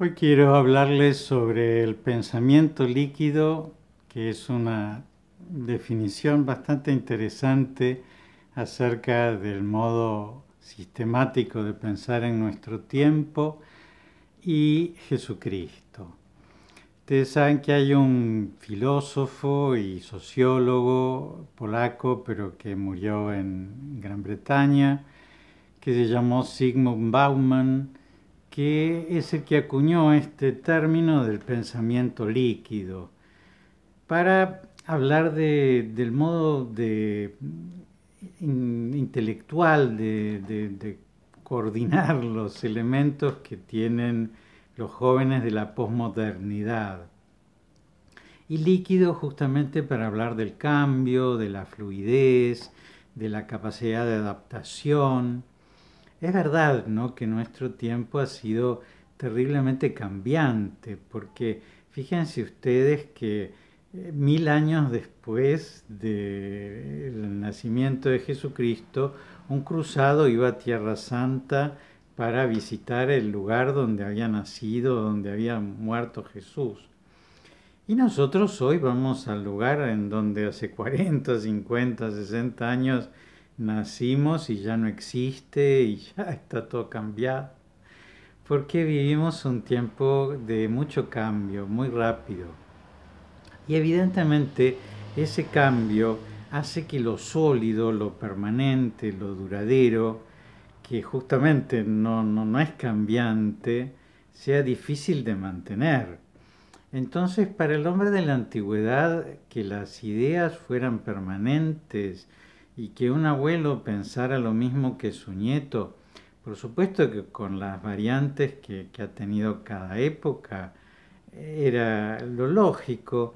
Hoy quiero hablarles sobre el pensamiento líquido, que es una definición bastante interesante acerca del modo sistemático de pensar en nuestro tiempo y Jesucristo. Ustedes saben que hay un filósofo y sociólogo polaco, pero que murió en Gran Bretaña, que se llamó Sigmund Bauman, que es el que acuñó este término del pensamiento líquido, para hablar del modo intelectual de coordinar los elementos que tienen los jóvenes de la posmodernidad. Y líquido justamente para hablar del cambio, de la fluidez, de la capacidad de adaptación, es verdad ¿no? que nuestro tiempo ha sido terriblemente cambiante, porque fíjense ustedes que eh, mil años después del nacimiento de Jesucristo, un cruzado iba a Tierra Santa para visitar el lugar donde había nacido, donde había muerto Jesús. Y nosotros hoy vamos al lugar en donde hace 40, 50, 60 años Nacimos y ya no existe y ya está todo cambiado. Porque vivimos un tiempo de mucho cambio, muy rápido. Y evidentemente ese cambio hace que lo sólido, lo permanente, lo duradero, que justamente no, no, es cambiante, sea difícil de mantener. Entonces, para el hombre de la antigüedad, que las ideas fueran permanentes, y que un abuelo pensara lo mismo que su nieto, por supuesto que con las variantes que, ha tenido cada época, eh, era lo lógico.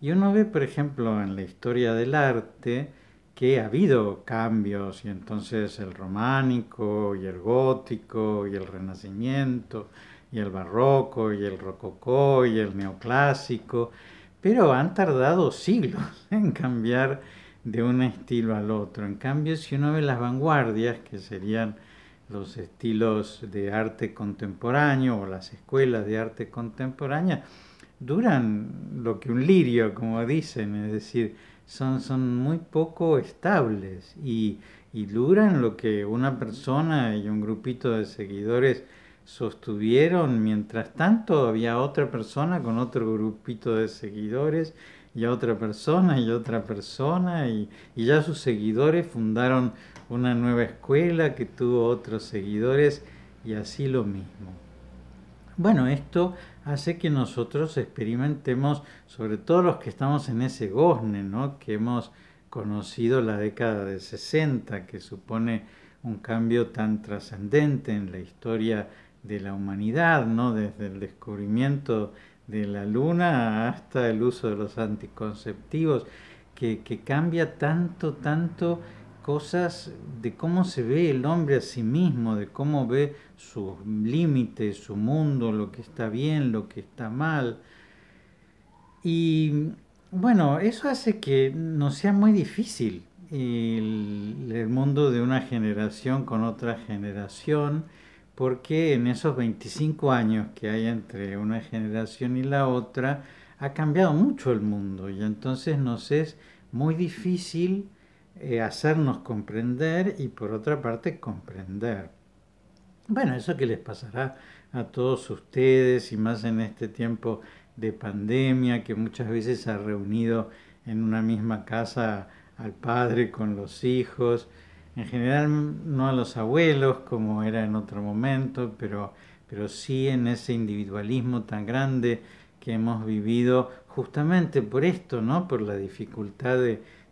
Y uno ve, por ejemplo, en la historia del arte, que ha habido cambios y entonces el románico y el gótico y el renacimiento y el barroco y el rococó y el neoclásico, pero han tardado siglos en cambiar de un estilo al otro. En cambio, si uno ve las vanguardias, que serían los estilos de arte contemporáneo o las escuelas de arte contemporánea, duran lo que un lirio, como dicen, es decir, son, muy poco estables y duran lo que una persona y un grupito de seguidores sostuvieron. Mientras tanto había otra persona con otro grupito de seguidores y otra persona y otra persona y, ya sus seguidores fundaron una nueva escuela que tuvo otros seguidores y así lo mismo. Bueno, esto hace que nosotros experimentemos, sobre todo los que estamos en ese gozne, ¿no? que hemos conocido la década de 60, que supone un cambio tan trascendente en la historia de la humanidad, ¿no? desde el descubrimiento de la luna hasta el uso de los anticonceptivos, que, cambia tanto, tanto cosas de cómo se ve el hombre a sí mismo, de cómo ve sus límites, su mundo, lo que está bien, lo que está mal. Y bueno, eso hace que no sea muy difícil el, el mundo de una generación con otra generación porque en esos 25 años que hay entre una generación y la otra, ha cambiado mucho el mundo y entonces nos es muy difícil eh, hacernos comprender y por otra parte comprender. Bueno, eso que les pasará a todos ustedes y más en este tiempo de pandemia que muchas veces ha reunido en una misma casa al padre con los hijos, en general no a los abuelos como era en otro momento, pero, pero sí en ese individualismo tan grande que hemos vivido justamente por esto, ¿no? Por la dificultad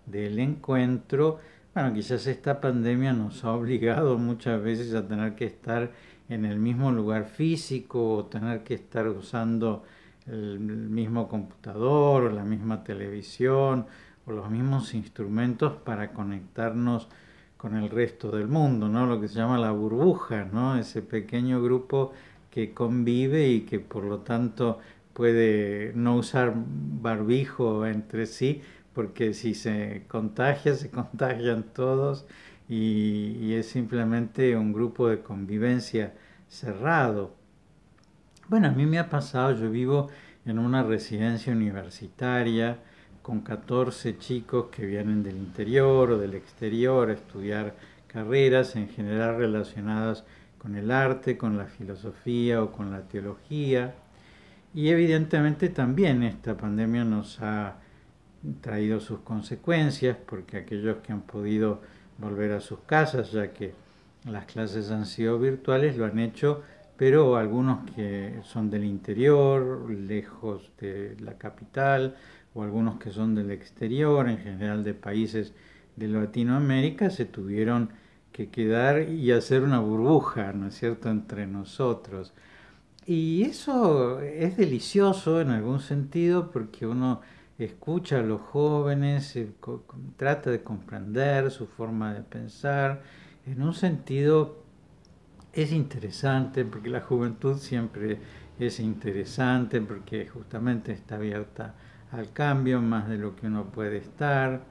del encuentro. Bueno, quizás esta pandemia nos ha obligado muchas veces a tener que estar en el mismo lugar físico o tener que estar usando el mismo computador o la misma televisión o los mismos instrumentos para conectarnos con el resto del mundo, ¿no? lo que se llama la burbuja, ¿no? ese pequeño grupo que convive y que por lo tanto puede no usar barbijo entre sí, porque si se contagia, se contagian todos y es simplemente un grupo de convivencia cerrado. Bueno, a mí me ha pasado, yo vivo en una residencia universitaria, con 14 chicos que vienen del interior o del exterior a estudiar carreras en general relacionadas con el arte, con la filosofía o con la teología. Y evidentemente también esta pandemia nos ha traído sus consecuencias porque aquellos que han podido volver a sus casas, ya que las clases han sido virtuales, lo han hecho, pero algunos que son del interior, lejos de la capital, o algunos que son del exterior, en general de países de Latinoamérica, se tuvieron que quedar y hacer una burbuja, ¿no es cierto?, entre nosotros. Y eso es delicioso en algún sentido porque uno escucha a los jóvenes, trata de comprender su forma de pensar. En un sentido es interesante porque la juventud siempre es interesante porque justamente está abierta al cambio más de lo que uno puede estar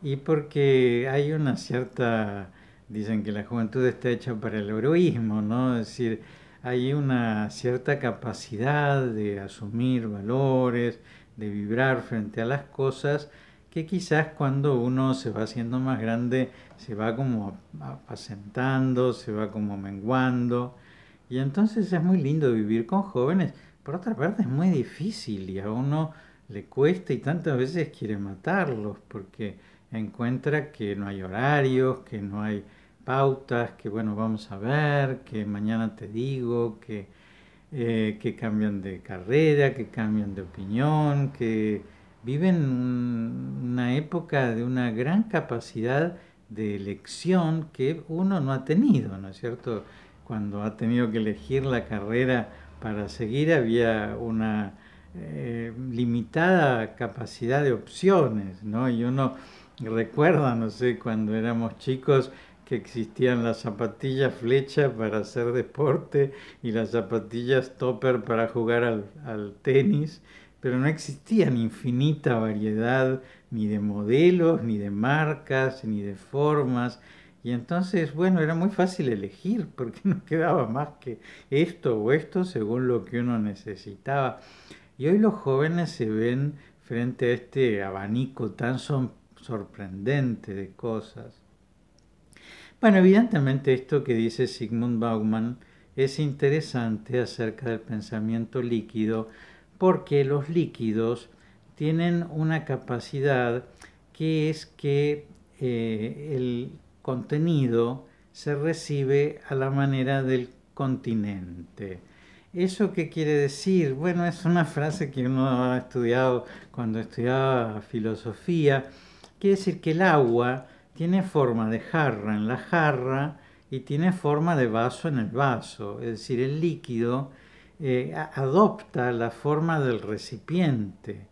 y porque hay una cierta, dicen que la juventud está hecha para el heroísmo, ¿no? Es decir, hay una cierta capacidad de asumir valores, de vibrar frente a las cosas que quizás cuando uno se va haciendo más grande se va como apacentando, se va como menguando. Y entonces es muy lindo vivir con jóvenes. Por otra parte es muy difícil y a uno le cuesta y tantas veces quiere matarlos porque encuentra que no hay horarios, que no hay pautas, que bueno, vamos a ver, que mañana te digo, que, eh, que cambian de carrera, que cambian de opinión, que viven una época de una gran capacidad de elección que uno no ha tenido, ¿no es cierto? Cuando ha tenido que elegir la carrera para seguir había una eh, limitada capacidad de opciones, ¿no? Y uno recuerda, no sé, cuando éramos chicos que existían las zapatillas flecha para hacer deporte y las zapatillas topper para jugar al, al tenis, pero no existían infinita variedad ni de modelos, ni de marcas, ni de formas. Y entonces, bueno, era muy fácil elegir porque no quedaba más que esto o esto según lo que uno necesitaba. Y hoy los jóvenes se ven frente a este abanico tan sorprendente de cosas. Bueno, evidentemente esto que dice Sigmund Bauman es interesante acerca del pensamiento líquido porque los líquidos tienen una capacidad que es que eh, el contenido se recibe a la manera del continente. ¿Eso qué quiere decir? Bueno, es una frase que uno ha estudiado cuando estudiaba filosofía. Quiere decir que el agua tiene forma de jarra en la jarra y tiene forma de vaso en el vaso. Es decir, el líquido eh, adopta la forma del recipiente.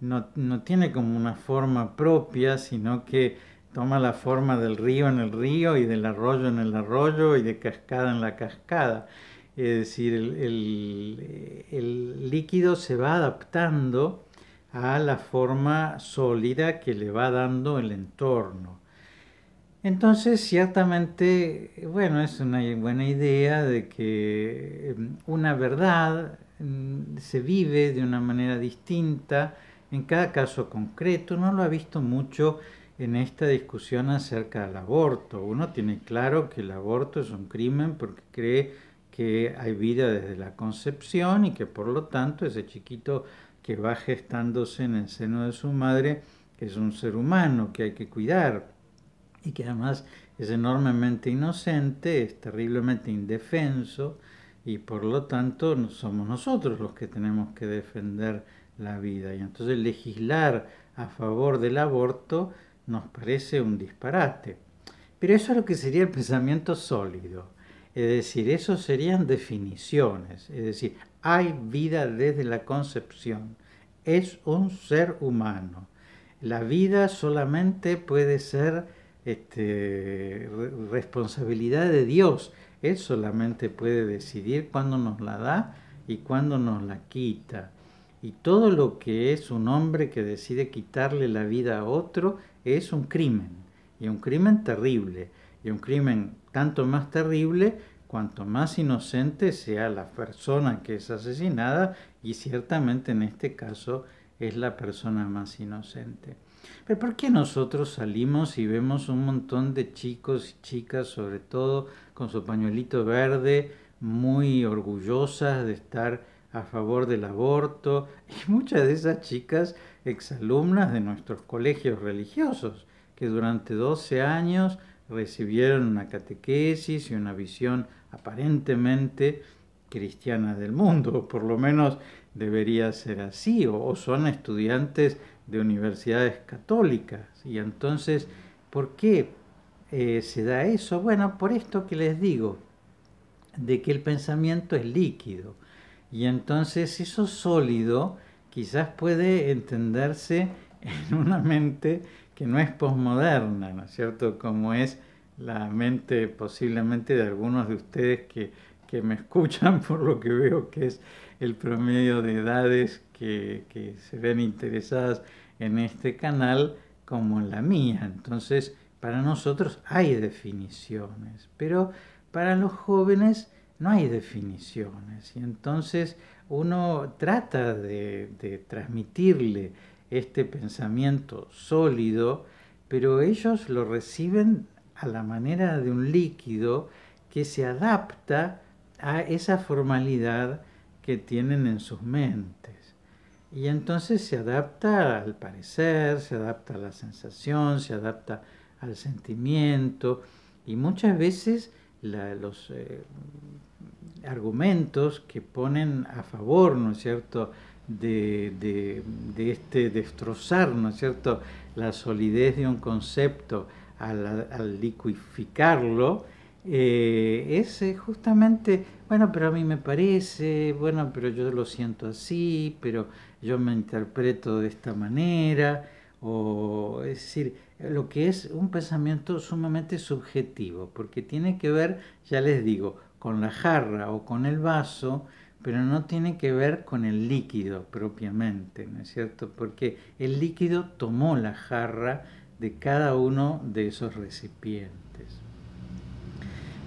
no tiene como una forma propia, sino que toma la forma del río en el río y del arroyo en el arroyo y de cascada en la cascada. Es decir, eh, el, líquido se va adaptando a la forma sólida que le va dando el entorno. Entonces, ciertamente, bueno, es una buena idea de que em, una verdad mm, se vive de una manera distinta en cada caso concreto. No lo ha visto mucho en esta discusión acerca del aborto. Uno tiene claro que el aborto es un crimen porque cree que hay vida desde la concepción y que por lo tanto ese chiquito que va gestándose en el seno de su madre es un ser humano que hay que cuidar y que además es enormemente inocente, es terriblemente indefenso y por lo tanto somos nosotros los que tenemos que defender la vida. Y entonces legislar a favor del aborto nos parece un disparate. Pero eso es lo que sería el pensamiento sólido. Es decir, eso serían definiciones. Es decir, hay vida desde la concepción. Es un ser humano. La vida solamente puede ser este, responsabilidad de Dios. Él solamente puede decidir cuándo nos la da y cuándo nos la quita. Y todo lo que es un hombre que decide quitarle la vida a otro es un crimen. Y un crimen terrible. Y un crimen tanto más terrible cuanto más inocente sea la persona que es asesinada y ciertamente en este caso es la persona más inocente. Pero ¿por qué nosotros salimos y vemos un montón de chicos y chicas, sobre todo con su pañuelito verde, muy orgullosas de estar a favor del aborto? Y muchas de esas chicas exalumnas de nuestros colegios religiosos, que durante 12 años recibieron una catequesis y una visión aparentemente cristiana del mundo, por lo menos debería ser así, o, son estudiantes de universidades católicas. Y entonces, ¿por qué eh, se da eso? Bueno, por esto que les digo, de que el pensamiento es líquido. Y entonces eso sólido quizás puede entenderse en una mente que no es posmoderna, ¿no es cierto? Como es la mente posiblemente de algunos de ustedes que, me escuchan por lo que veo que es el promedio de edades que, se ven interesadas en este canal como la mía. Entonces, para nosotros hay definiciones, pero para los jóvenes no hay definiciones. Y entonces uno trata de transmitirle este pensamiento sólido, pero ellos lo reciben a la manera de un líquido que se adapta a esa formalidad que tienen en sus mentes. Y entonces se adapta al parecer, se adapta a la sensación, se adapta al sentimiento y muchas veces los eh, argumentos que ponen a favor, ¿no es cierto?, de, este destrozar, ¿no es cierto?, la solidez de un concepto al, al liquificarlo, eh, es eh, justamente, bueno, pero a mí me parece, bueno, pero yo lo siento así, pero yo me interpreto de esta manera, o es decir, lo que es un pensamiento sumamente subjetivo, porque tiene que ver, ya les digo, con la jarra o con el vaso, pero no tiene que ver con el líquido propiamente, ¿no es cierto? Porque el líquido tomó la jarra de cada uno de esos recipientes.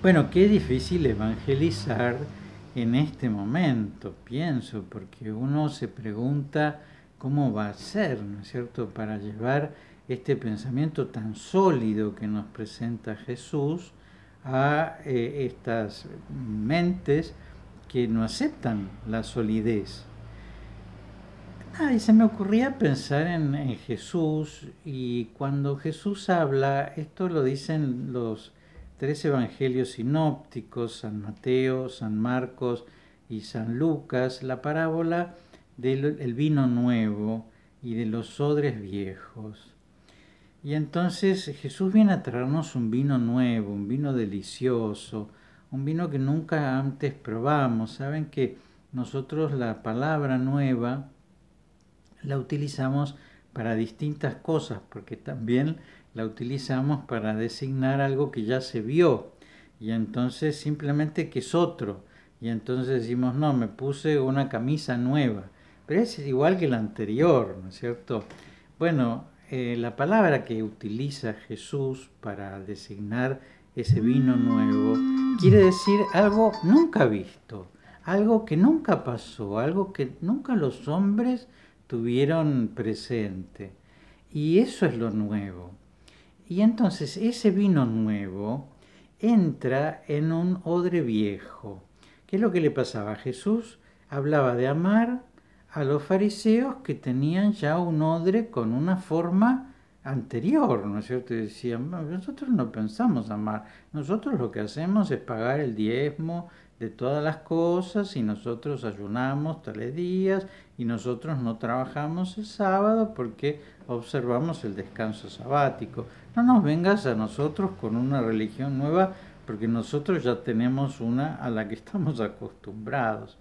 Bueno, qué difícil evangelizar en este momento, pienso, porque uno se pregunta cómo va a ser, ¿no es cierto?, para llevar este pensamiento tan sólido que nos presenta Jesús a eh, estas mentes que no aceptan la solidez. Ah, y se me ocurría pensar en, Jesús y cuando Jesús habla, esto lo dicen los tres evangelios sinópticos, San Mateo, San Marcos y San Lucas, la parábola del vino nuevo y de los odres viejos. Y entonces Jesús viene a traernos un vino nuevo, un vino delicioso, un vino que nunca antes probamos. Saben que nosotros la palabra nueva la utilizamos para distintas cosas, porque también la utilizamos para designar algo que ya se vio y entonces simplemente que es otro. Y entonces decimos, no, me puse una camisa nueva, pero es igual que la anterior, ¿no es cierto? Bueno, eh, la palabra que utiliza Jesús para designar ese vino nuevo, quiere decir algo nunca visto, algo que nunca pasó, algo que nunca los hombres tuvieron presente. Y eso es lo nuevo. Y entonces ese vino nuevo entra en un odre viejo. ¿Qué es lo que le pasaba a Jesús? Hablaba de amar a los fariseos que tenían ya un odre con una forma anterior, ¿no es cierto? decían, nosotros no pensamos amar, nosotros lo que hacemos es pagar el diezmo de todas las cosas y nosotros ayunamos tales días y nosotros no trabajamos el sábado porque observamos el descanso sabático. No nos vengas a nosotros con una religión nueva porque nosotros ya tenemos una a la que estamos acostumbrados.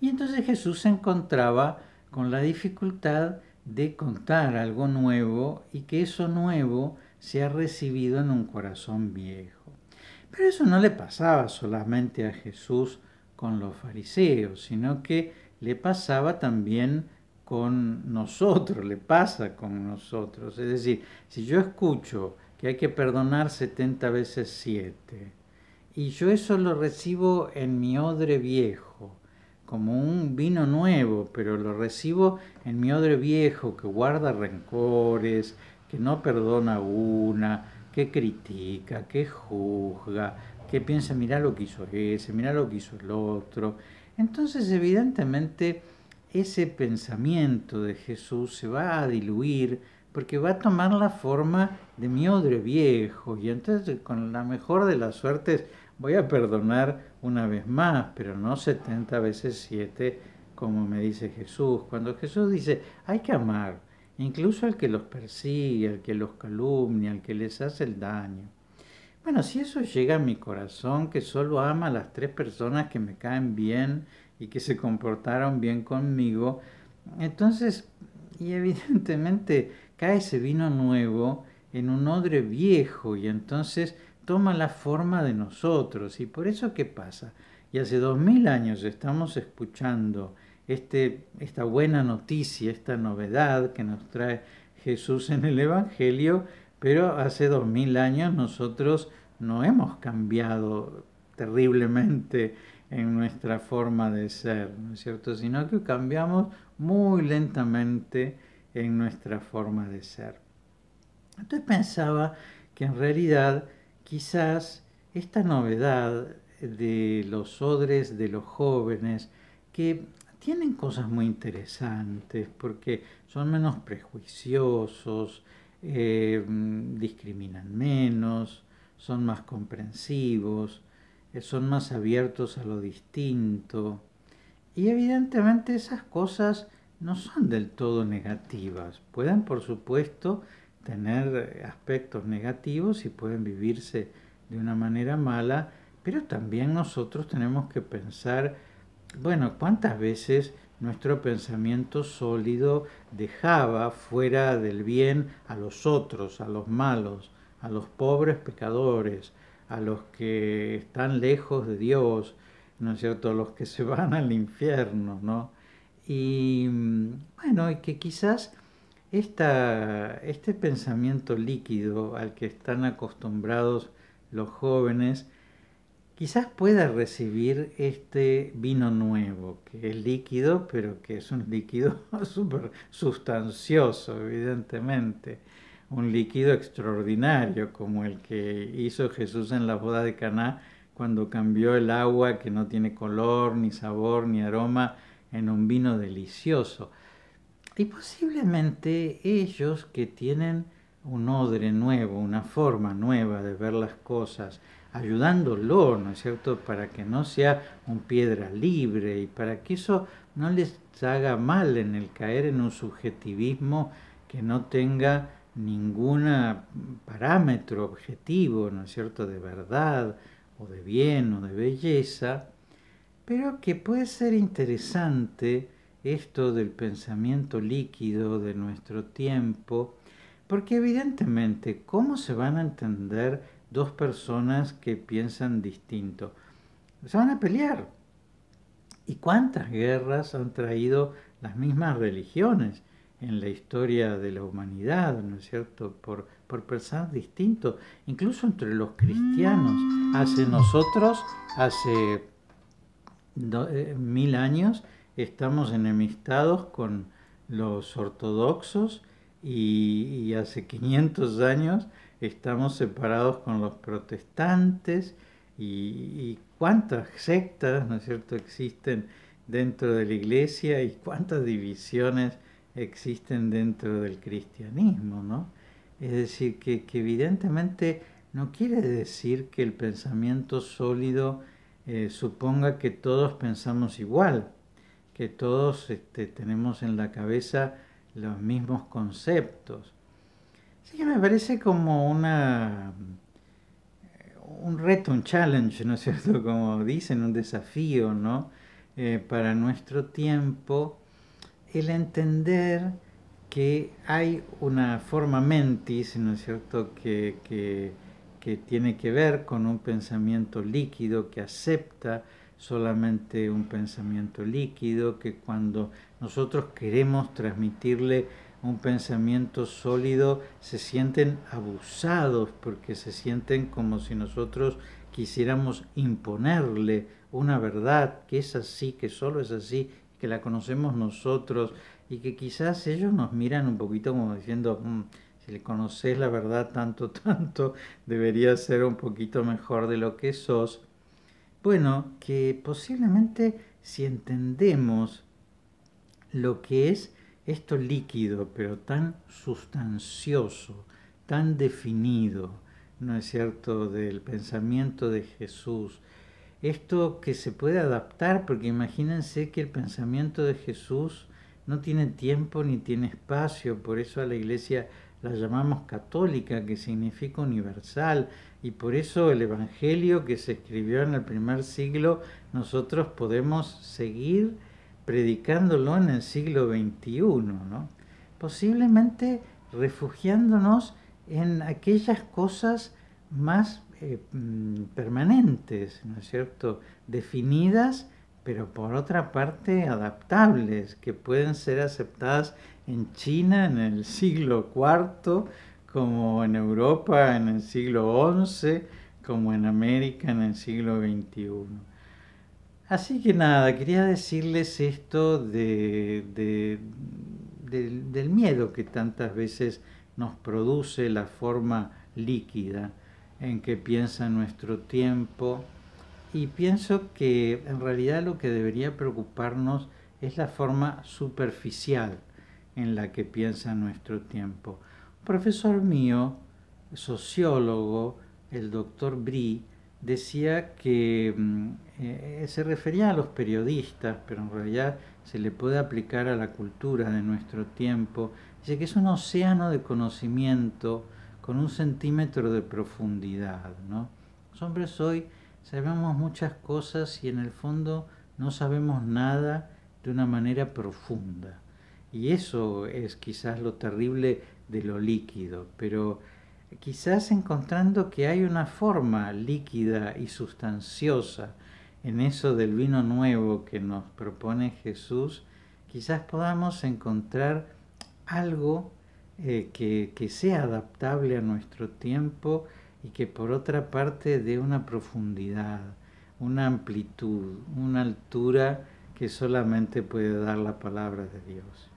Y entonces Jesús se encontraba con la dificultad de contar algo nuevo y que eso nuevo sea recibido en un corazón viejo. Pero eso no le pasaba solamente a Jesús con los fariseos, sino que le pasaba también con nosotros, le pasa con nosotros. Es decir, si yo escucho que hay que perdonar 70 veces 7, y yo eso lo recibo en mi odre viejo, como un vino nuevo, pero lo recibo en mi odre viejo que guarda rencores, que no perdona una, que critica, que juzga, que piensa, mira lo que hizo ese, mira lo que hizo el otro. Entonces, evidentemente, ese pensamiento de Jesús se va a diluir porque va a tomar la forma de mi odre viejo y entonces con la mejor de las suertes voy a perdonar una vez más, pero no 70 veces 7 como me dice Jesús. Cuando Jesús dice, hay que amar, incluso al que los persigue, al que los calumnia, al que les hace el daño. Bueno, si eso llega a mi corazón, que solo ama a las tres personas que me caen bien y que se comportaron bien conmigo, entonces, y evidentemente cae ese vino nuevo en un odre viejo y entonces toma la forma de nosotros. Y por eso, ¿qué pasa? Y hace dos mil años estamos escuchando este, esta buena noticia, esta novedad que nos trae Jesús en el Evangelio, pero hace dos mil años nosotros no hemos cambiado terriblemente en nuestra forma de ser, ¿no es cierto? Sino que cambiamos muy lentamente en nuestra forma de ser. Entonces pensaba que en realidad quizás esta novedad de los odres de los jóvenes que tienen cosas muy interesantes porque son menos prejuiciosos, eh, discriminan menos, son más comprensivos, eh, son más abiertos a lo distinto. Y evidentemente esas cosas no son del todo negativas. Pueden, por supuesto, tener eh, aspectos negativos y pueden vivirse de una manera mala, pero también nosotros tenemos que pensar, bueno, ¿cuántas veces nuestro pensamiento sólido dejaba fuera del bien a los otros, a los malos, a los pobres pecadores, a los que están lejos de Dios, ¿no es cierto?, a los que se van al infierno, ¿no? Y mm, bueno, y que quizás este pensamiento líquido al que están acostumbrados los jóvenes quizás pueda recibir este vino nuevo, que es líquido, pero que es un líquido súper sustancioso, evidentemente, un líquido extraordinario, como el que hizo Jesús en la boda de Caná, cuando cambió el agua que no tiene color, ni sabor, ni aroma, en un vino delicioso. Y posiblemente ellos que tienen un odre nuevo, una forma nueva de ver las cosas, ayudándolo, ¿no es cierto?, para que no sea un piedra libre y para que eso no les haga mal en el caer en un subjetivismo que no tenga ningún parámetro objetivo, ¿no es cierto?, de verdad o de bien o de belleza, pero que puede ser interesante esto del pensamiento líquido de nuestro tiempo, porque evidentemente, ¿cómo se van a entender dos personas que piensan distinto? Se van a pelear. ¿Y cuántas guerras han traído las mismas religiones en la historia de la humanidad, ¿no es cierto? Por, por pensar distinto, incluso entre los cristianos. Hace nosotros, hace eh, mil años, estamos enemistados con los ortodoxos y, hace 500 años estamos separados con los protestantes y, cuántas sectas, ¿no es cierto?, existen dentro de la iglesia y cuántas divisiones existen dentro del cristianismo, Es decir, que, evidentemente no quiere decir que el pensamiento sólido eh, suponga que todos pensamos igual que todos este, tenemos en la cabeza los mismos conceptos. Así que me parece como una eh, un reto, un challenge, ¿no es cierto? Como dicen, un desafío, ¿no? Eh, para nuestro tiempo, el entender que hay una forma mentis, ¿no es cierto?, que tiene que ver con un pensamiento líquido que acepta solamente un pensamiento líquido, que cuando nosotros queremos transmitirle un pensamiento sólido, se sienten abusados porque se sienten como si nosotros quisiéramos imponerle una verdad que es así, que solo es así, que la conocemos nosotros y que quizás ellos nos miran un poquito como diciendo, mm, si le conoces la verdad tanto, tanto, debería ser un poquito mejor de lo que sos. Bueno, que posiblemente si entendemos lo que es esto líquido, pero tan sustancioso, tan definido, ¿no es cierto?, del pensamiento de Jesús. Esto que se puede adaptar, porque imagínense que el pensamiento de Jesús no tiene tiempo ni tiene espacio, por eso a la iglesia la llamamos católica, que significa universal, y por eso el Evangelio que se escribió en el primer siglo, nosotros podemos seguir predicándolo en el siglo XXI, posiblemente refugiándonos en aquellas cosas más eh, mm, permanentes, ¿no es cierto?, definidas, pero por otra parte adaptables, que pueden ser aceptadas en China en el siglo IV, como en Europa en el siglo XI, como en América en el siglo XXI. Así que nada, quería decirles esto del miedo que tantas veces nos produce la forma líquida en que piensa nuestro tiempo. Y pienso que en realidad lo que debería preocuparnos es la forma superficial en la que piensa nuestro tiempo. Un profesor mío, sociólogo, el doctor Brie, decía que mm, eh, se refería a los periodistas, pero en realidad se le puede aplicar a la cultura de nuestro tiempo. Dice que es un océano de conocimiento con un centímetro de profundidad. Los hombres hoy sabemos muchas cosas y en el fondo no sabemos nada de una manera profunda. Y eso es quizás lo terrible de lo líquido, pero quizás encontrando que hay una forma líquida y sustanciosa en eso del vino nuevo que nos propone Jesús, quizás podamos encontrar algo eh, que, que, sea adaptable a nuestro tiempo y que por otra parte dé una profundidad, una amplitud, una altura que solamente puede dar la palabra de Dios.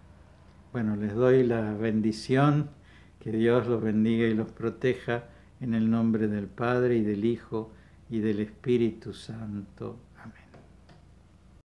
Bueno, les doy la bendición, que Dios los bendiga y los proteja en el nombre del Padre y del Hijo y del Espíritu Santo.